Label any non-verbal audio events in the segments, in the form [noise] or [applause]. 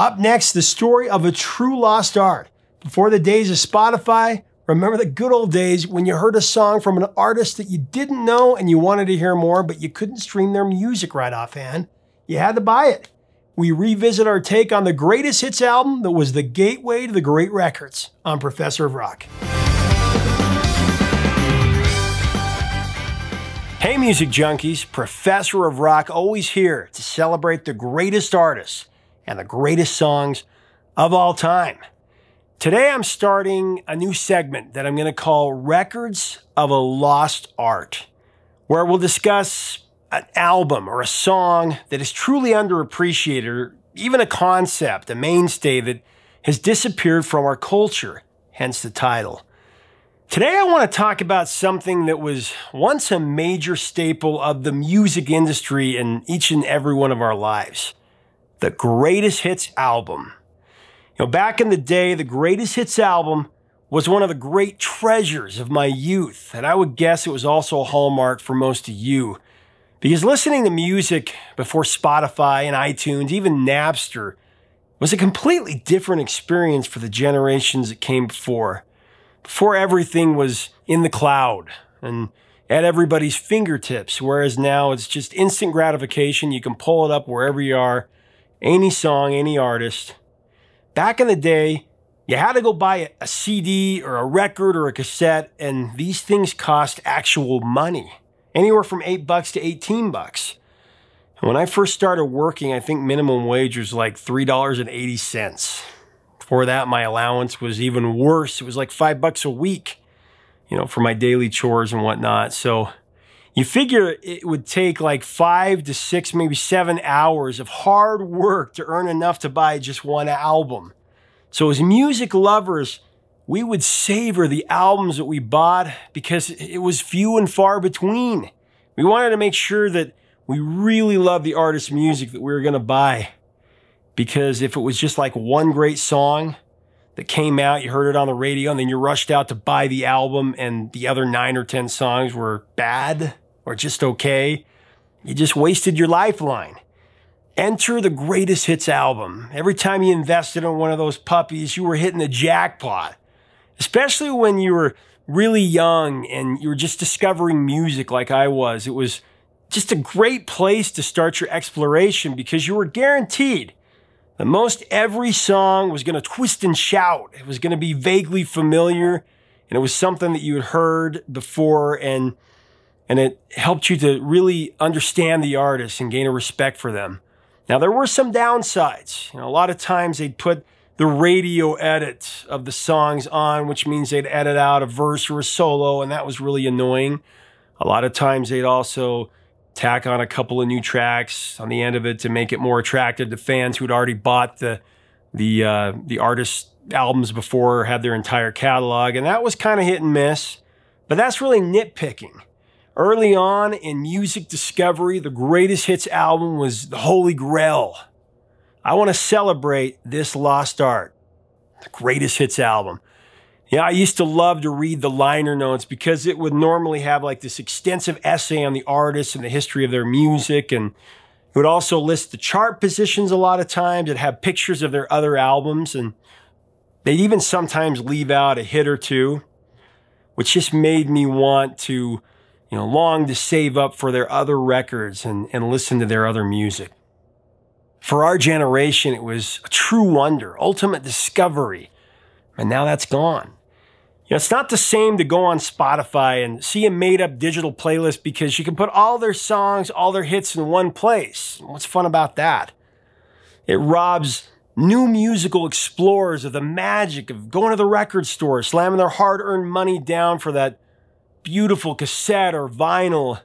Up next, the story of a true lost art. Before the days of Spotify, remember the good old days when you heard a song from an artist that you didn't know and you wanted to hear more, but you couldn't stream their music right offhand. You had to buy it. We revisit our take on the greatest hits album that was the gateway to the great records on Professor of Rock. Hey, music junkies, Professor of Rock always here to celebrate the greatest artists and the greatest songs of all time. Today I'm starting a new segment that I'm going to call Records of a Lost Art, where we'll discuss an album or a song that is truly underappreciated or even a concept, a mainstay that has disappeared from our culture, hence the title. Today I want to talk about something that was once a major staple of the music industry in each and every one of our lives the greatest hits album. You know, back in the day, the greatest hits album was one of the great treasures of my youth, and I would guess it was also a hallmark for most of you. Because listening to music before Spotify and iTunes, even Napster, was a completely different experience for the generations that came before. Before everything was in the cloud and at everybody's fingertips, whereas now it's just instant gratification. You can pull it up wherever you are any song, any artist. Back in the day, you had to go buy a CD or a record or a cassette, and these things cost actual money, anywhere from eight bucks to 18 bucks. when I first started working, I think minimum wage was like $3.80. For that, my allowance was even worse. It was like five bucks a week, you know, for my daily chores and whatnot. So you figure it would take like five to six, maybe seven hours of hard work to earn enough to buy just one album. So, as music lovers, we would savor the albums that we bought because it was few and far between. We wanted to make sure that we really loved the artist's music that we were going to buy. Because if it was just like one great song that came out, you heard it on the radio, and then you rushed out to buy the album, and the other nine or 10 songs were bad, or just okay, you just wasted your lifeline. Enter the greatest hits album. Every time you invested in one of those puppies, you were hitting the jackpot, especially when you were really young and you were just discovering music like I was. It was just a great place to start your exploration because you were guaranteed that most every song was going to twist and shout. It was going to be vaguely familiar and it was something that you had heard before and and it helped you to really understand the artist and gain a respect for them. Now, there were some downsides. You know, a lot of times they'd put the radio edit of the songs on, which means they'd edit out a verse or a solo, and that was really annoying. A lot of times they'd also tack on a couple of new tracks on the end of it to make it more attractive to fans who'd already bought the the uh, the artist's albums before, had their entire catalog, and that was kind of hit and miss. But that's really nitpicking. Early on in music discovery, the greatest hits album was the Holy Grail. I want to celebrate this lost art, the greatest hits album. Yeah, I used to love to read the liner notes because it would normally have like this extensive essay on the artist and the history of their music. And it would also list the chart positions a lot of times. It had pictures of their other albums. And they'd even sometimes leave out a hit or two, which just made me want to you know, long to save up for their other records and, and listen to their other music. For our generation, it was a true wonder, ultimate discovery. And now that's gone. You know, it's not the same to go on Spotify and see a made up digital playlist because you can put all their songs, all their hits in one place. What's fun about that? It robs new musical explorers of the magic of going to the record store, slamming their hard earned money down for that beautiful cassette or vinyl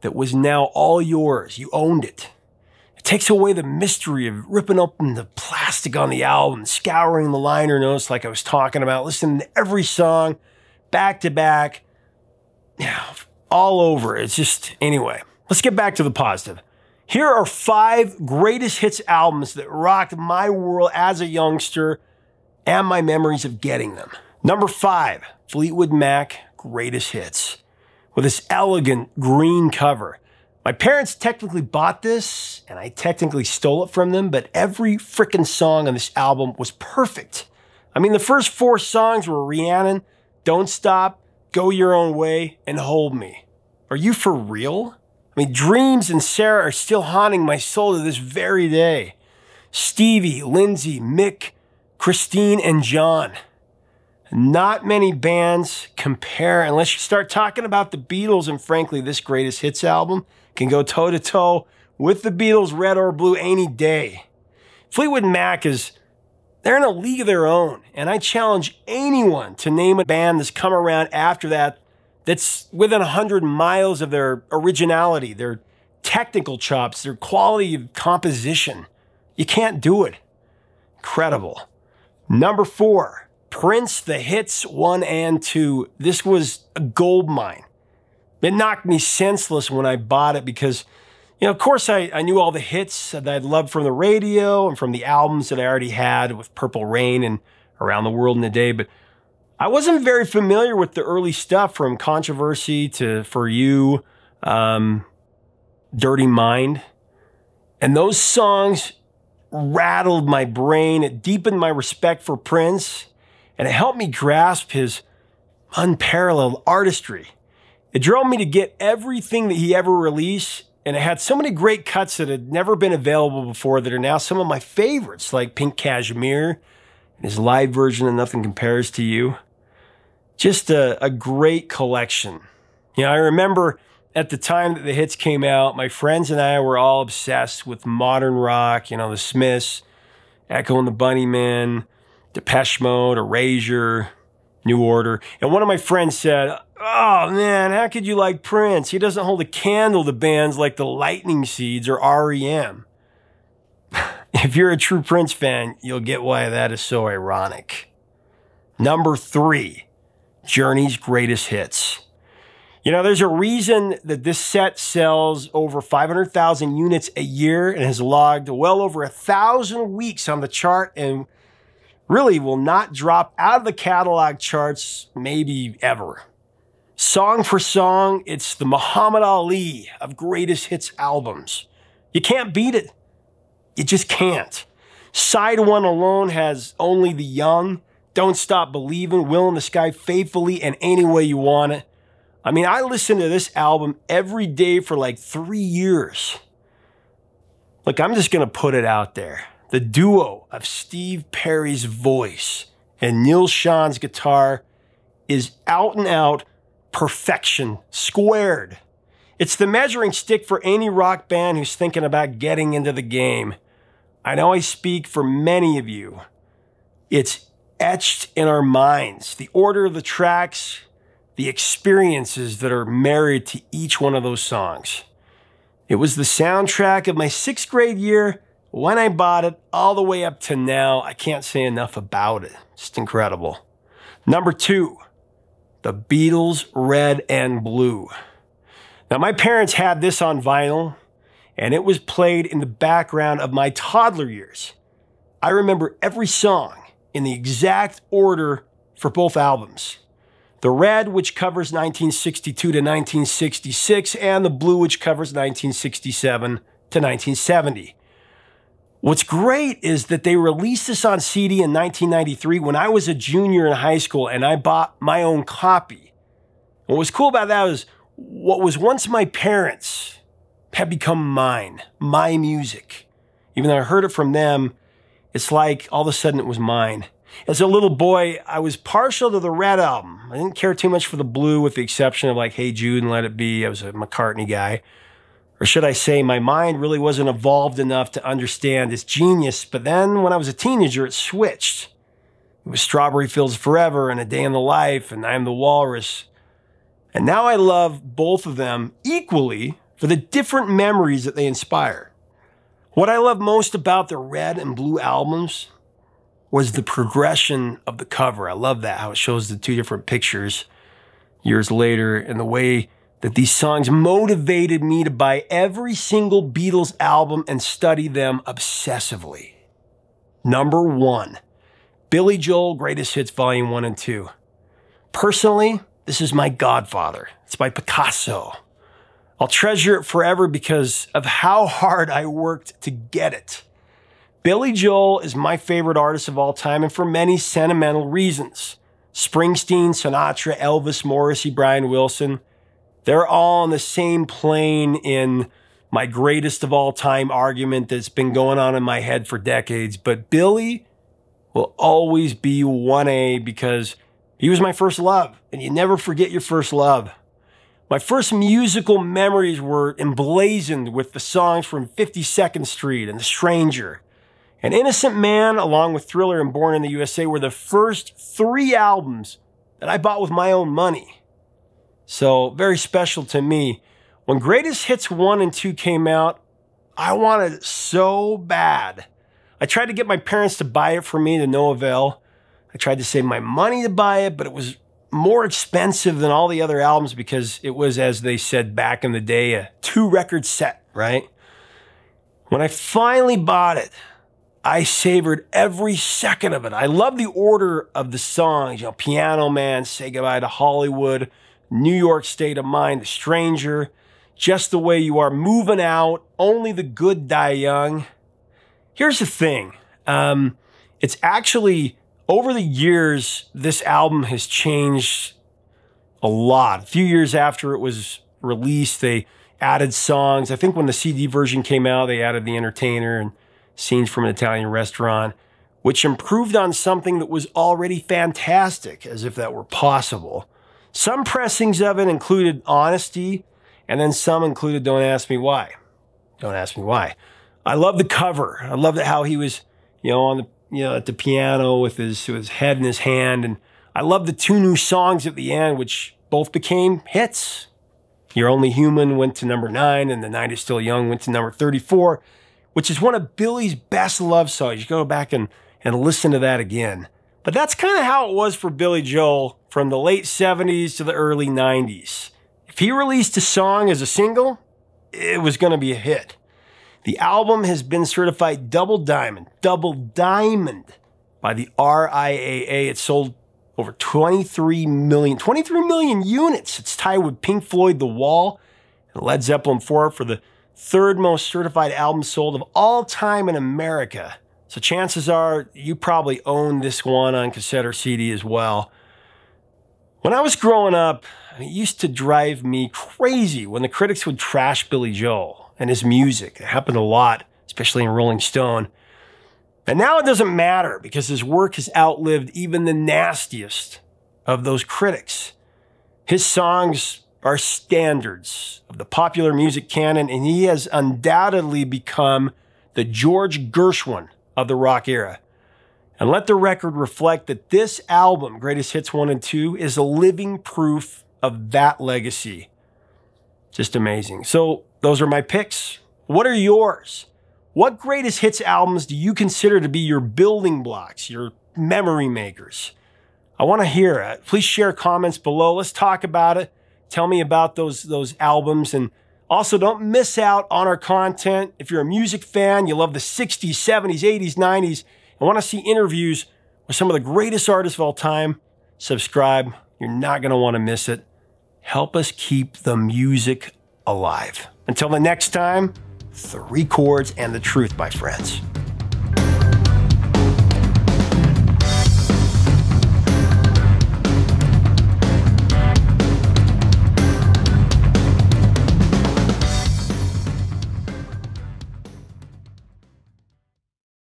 that was now all yours. You owned it. It takes away the mystery of ripping open the plastic on the album, scouring the liner notes like I was talking about, listening to every song back to back, all over. It's just, anyway, let's get back to the positive. Here are five greatest hits albums that rocked my world as a youngster and my memories of getting them. Number five, Fleetwood Mac, greatest hits with this elegant green cover. My parents technically bought this and I technically stole it from them, but every freaking song on this album was perfect. I mean, the first four songs were Rhiannon, Don't Stop, Go Your Own Way, and Hold Me. Are you for real? I mean, Dreams and Sarah are still haunting my soul to this very day. Stevie, Lindsay, Mick, Christine, and John. Not many bands compare unless you start talking about the Beatles, and frankly, this greatest hits album can go toe to toe with the Beatles, Red or Blue, any day. Fleetwood Mac is, they're in a league of their own, and I challenge anyone to name a band that's come around after that that's within 100 miles of their originality, their technical chops, their quality of composition. You can't do it. Incredible. Number four, Prince, the hits one and two. This was a gold mine. It knocked me senseless when I bought it because, you know, of course I, I knew all the hits that I'd loved from the radio and from the albums that I already had with Purple Rain and Around the World in a Day, but I wasn't very familiar with the early stuff from Controversy to For You, um, Dirty Mind. And those songs rattled my brain. It deepened my respect for Prince and it helped me grasp his unparalleled artistry. It drove me to get everything that he ever released, and it had so many great cuts that had never been available before that are now some of my favorites, like Pink Cashmere and his live version of Nothing Compares to You. Just a, a great collection. You know, I remember at the time that the hits came out, my friends and I were all obsessed with modern rock, you know, the Smiths, Echo and the Bunnymen, Depeche Mode, Erasure, New Order. And one of my friends said, Oh man, how could you like Prince? He doesn't hold a candle to bands like the Lightning Seeds or REM. [laughs] if you're a true Prince fan, you'll get why that is so ironic. Number three, Journey's Greatest Hits. You know, there's a reason that this set sells over 500,000 units a year and has logged well over a thousand weeks on the chart and really will not drop out of the catalog charts maybe ever. Song for song, it's the Muhammad Ali of greatest hits albums. You can't beat it. You just can't. Side One alone has Only the Young, Don't Stop Believing, Will in the Sky, Faithfully, and Any Way You Want It. I mean, I listened to this album every day for like three years. Look, I'm just going to put it out there. The duo of Steve Perry's voice and Neil Sean's guitar is out and out perfection squared. It's the measuring stick for any rock band who's thinking about getting into the game. I know I speak for many of you. It's etched in our minds, the order of the tracks, the experiences that are married to each one of those songs. It was the soundtrack of my sixth grade year when I bought it all the way up to now, I can't say enough about it. Just incredible. Number two, the Beatles Red and Blue. Now, my parents had this on vinyl, and it was played in the background of my toddler years. I remember every song in the exact order for both albums. The red, which covers 1962 to 1966, and the blue, which covers 1967 to 1970. What's great is that they released this on CD in 1993 when I was a junior in high school and I bought my own copy. What was cool about that was what was once my parents had become mine, my music. Even though I heard it from them, it's like all of a sudden it was mine. As a little boy, I was partial to the Red album. I didn't care too much for the Blue with the exception of like Hey Jude and Let It Be. I was a McCartney guy or should I say, my mind really wasn't evolved enough to understand his genius. But then when I was a teenager, it switched. It was Strawberry Fields Forever and A Day in the Life and I Am the Walrus. And now I love both of them equally for the different memories that they inspire. What I love most about the red and blue albums was the progression of the cover. I love that, how it shows the two different pictures years later and the way that these songs motivated me to buy every single Beatles album and study them obsessively. Number one, Billy Joel Greatest Hits Volume 1 and 2. Personally, this is my godfather. It's by Picasso. I'll treasure it forever because of how hard I worked to get it. Billy Joel is my favorite artist of all time and for many sentimental reasons. Springsteen, Sinatra, Elvis, Morrissey, Brian Wilson. They're all on the same plane in my greatest of all time argument that's been going on in my head for decades. But Billy will always be 1A because he was my first love, and you never forget your first love. My first musical memories were emblazoned with the songs from 52nd Street and The Stranger. An Innocent Man, along with Thriller and Born in the USA, were the first three albums that I bought with my own money. So very special to me. When Greatest Hits 1 and 2 came out, I wanted it so bad. I tried to get my parents to buy it for me to no avail. I tried to save my money to buy it, but it was more expensive than all the other albums because it was, as they said back in the day, a two record set, right? When I finally bought it, I savored every second of it. I love the order of the songs, you know, Piano Man, Say Goodbye to Hollywood, New York state of mind, the stranger, just the way you are, moving out, only the good die young. Here's the thing um, it's actually over the years, this album has changed a lot. A few years after it was released, they added songs. I think when the CD version came out, they added The Entertainer and Scenes from an Italian Restaurant, which improved on something that was already fantastic, as if that were possible. Some pressings of it included honesty, and then some included Don't Ask Me Why. Don't Ask Me Why. I love the cover. I love how he was, you know, on the you know, at the piano with his with his head in his hand. And I love the two new songs at the end, which both became hits. You're Only Human went to number nine, and The Night Is Still Young went to number 34, which is one of Billy's best love songs. You go back and, and listen to that again. But that's kind of how it was for Billy Joel from the late 70s to the early 90s. If he released a song as a single, it was going to be a hit. The album has been certified double diamond, double diamond by the RIAA. It sold over 23 million, 23 million units. It's tied with Pink Floyd, The Wall, and Led Zeppelin 4 for the third most certified album sold of all time in America. So chances are you probably own this one on cassette or CD as well. When I was growing up, it used to drive me crazy when the critics would trash Billy Joel and his music. It happened a lot, especially in Rolling Stone. And now it doesn't matter because his work has outlived even the nastiest of those critics. His songs are standards of the popular music canon, and he has undoubtedly become the George Gershwin of the rock era. And let the record reflect that this album, Greatest Hits 1 and 2, is a living proof of that legacy. Just amazing. So, those are my picks. What are yours? What greatest hits albums do you consider to be your building blocks, your memory makers? I want to hear it. Please share comments below. Let's talk about it. Tell me about those those albums and also, don't miss out on our content. If you're a music fan, you love the 60s, 70s, 80s, 90s, and want to see interviews with some of the greatest artists of all time, subscribe. You're not going to want to miss it. Help us keep the music alive. Until the next time, three chords and the truth, my friends.